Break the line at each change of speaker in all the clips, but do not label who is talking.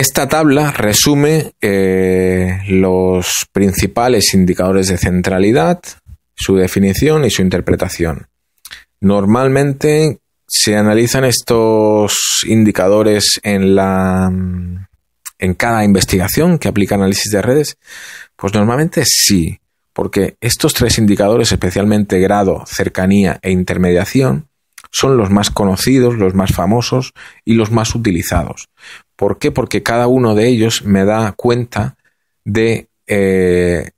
Esta tabla resume eh, los principales indicadores de centralidad, su definición y su interpretación. Normalmente se analizan estos indicadores en la en cada investigación que aplica análisis de redes? Pues normalmente sí, porque estos tres indicadores, especialmente grado, cercanía e intermediación, son los más conocidos, los más famosos y los más utilizados. ¿Por qué? Porque cada uno de ellos me da cuenta de, eh,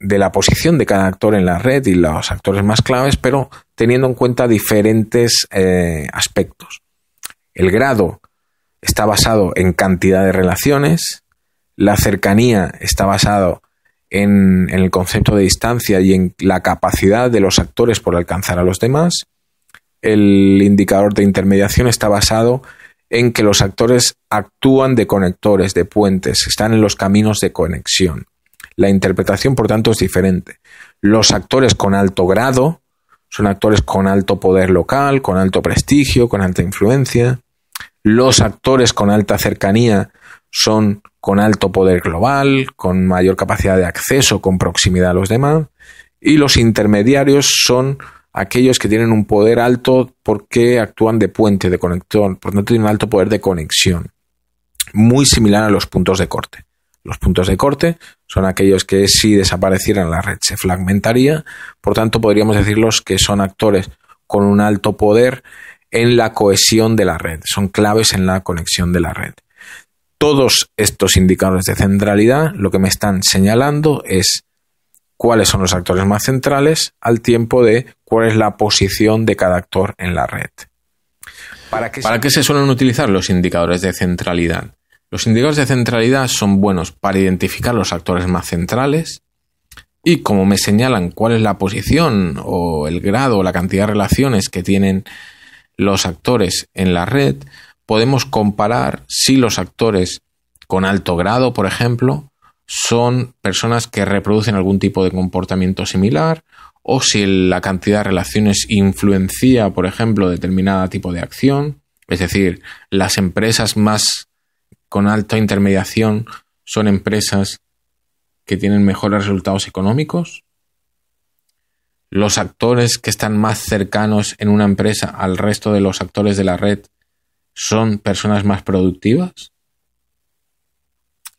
la posición de cada actor en la red y los actores más claves, pero teniendo en cuenta diferentes eh, aspectos. El grado está basado en cantidad de relaciones, la cercanía está basado en el concepto de distancia y en la capacidad de los actores por alcanzar a los demás, el indicador de intermediación está basado en que los actores actúan de conectores, de puentes, están en los caminos de conexión. La interpretación, por tanto, es diferente. Los actores con alto grado son actores con alto poder local, con alto prestigio, con alta influencia. Los actores con alta cercanía son con alto poder global, con mayor capacidad de acceso, con proximidad a los demás. Y los intermediarios son aquellos que tienen un poder alto porque actúan de puente, de conexión, por tanto tienen un alto poder de conexión. Muy similar a los puntos de corte. Los puntos de corte son aquellos que si desaparecieran la red se fragmentaría, por tanto podríamos decirlos que son actores con un alto poder en la cohesión de la red, son claves en la conexión de la red. Todos estos indicadores de centralidad lo que me están señalando es cuáles son los actores más centrales al tiempo de cuál es la posición de cada actor en la red. ¿Para qué, se suelen utilizar los indicadores de centralidad? Los indicadores de centralidad son buenos para identificar los actores más centrales y como me señalan cuál es la posición o el grado o la cantidad de relaciones que tienen los actores en la red, podemos comparar si los actores con alto grado, por ejemplo, son personas que reproducen algún tipo de comportamiento similar o si la cantidad de relaciones influencia, por ejemplo, determinada tipo de acción. Es decir, las empresas más con alta intermediación son empresas que tienen mejores resultados económicos. Los actores que están más cercanos en una empresa al resto de los actores de la red son personas más productivas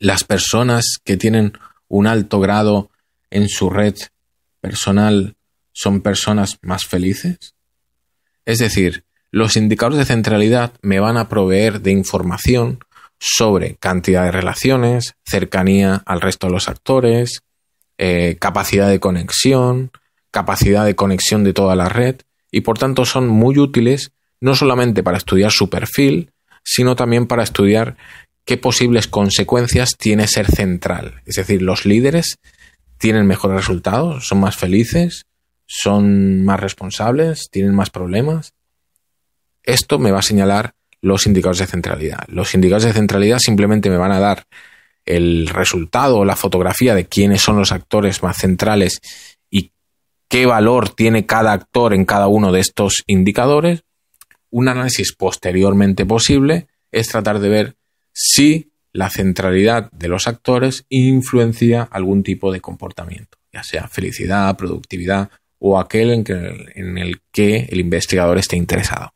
las personas que tienen un alto grado en su red personal son personas más felices? Es decir, los indicadores de centralidad me van a proveer de información sobre cantidad de relaciones, cercanía al resto de los actores, eh, capacidad de conexión, capacidad de conexión de toda la red y por tanto son muy útiles no solamente para estudiar su perfil, sino también para estudiar qué posibles consecuencias tiene ser central. Es decir, los líderes tienen mejores resultados, son más felices, son más responsables, tienen más problemas. Esto me va a señalar los indicadores de centralidad. Los indicadores de centralidad simplemente me van a dar el resultado o la fotografía de quiénes son los actores más centrales y qué valor tiene cada actor en cada uno de estos indicadores. Un análisis posteriormente posible es tratar de ver si la centralidad de los actores influencia algún tipo de comportamiento, ya sea felicidad, productividad o aquel en, el que el investigador esté interesado.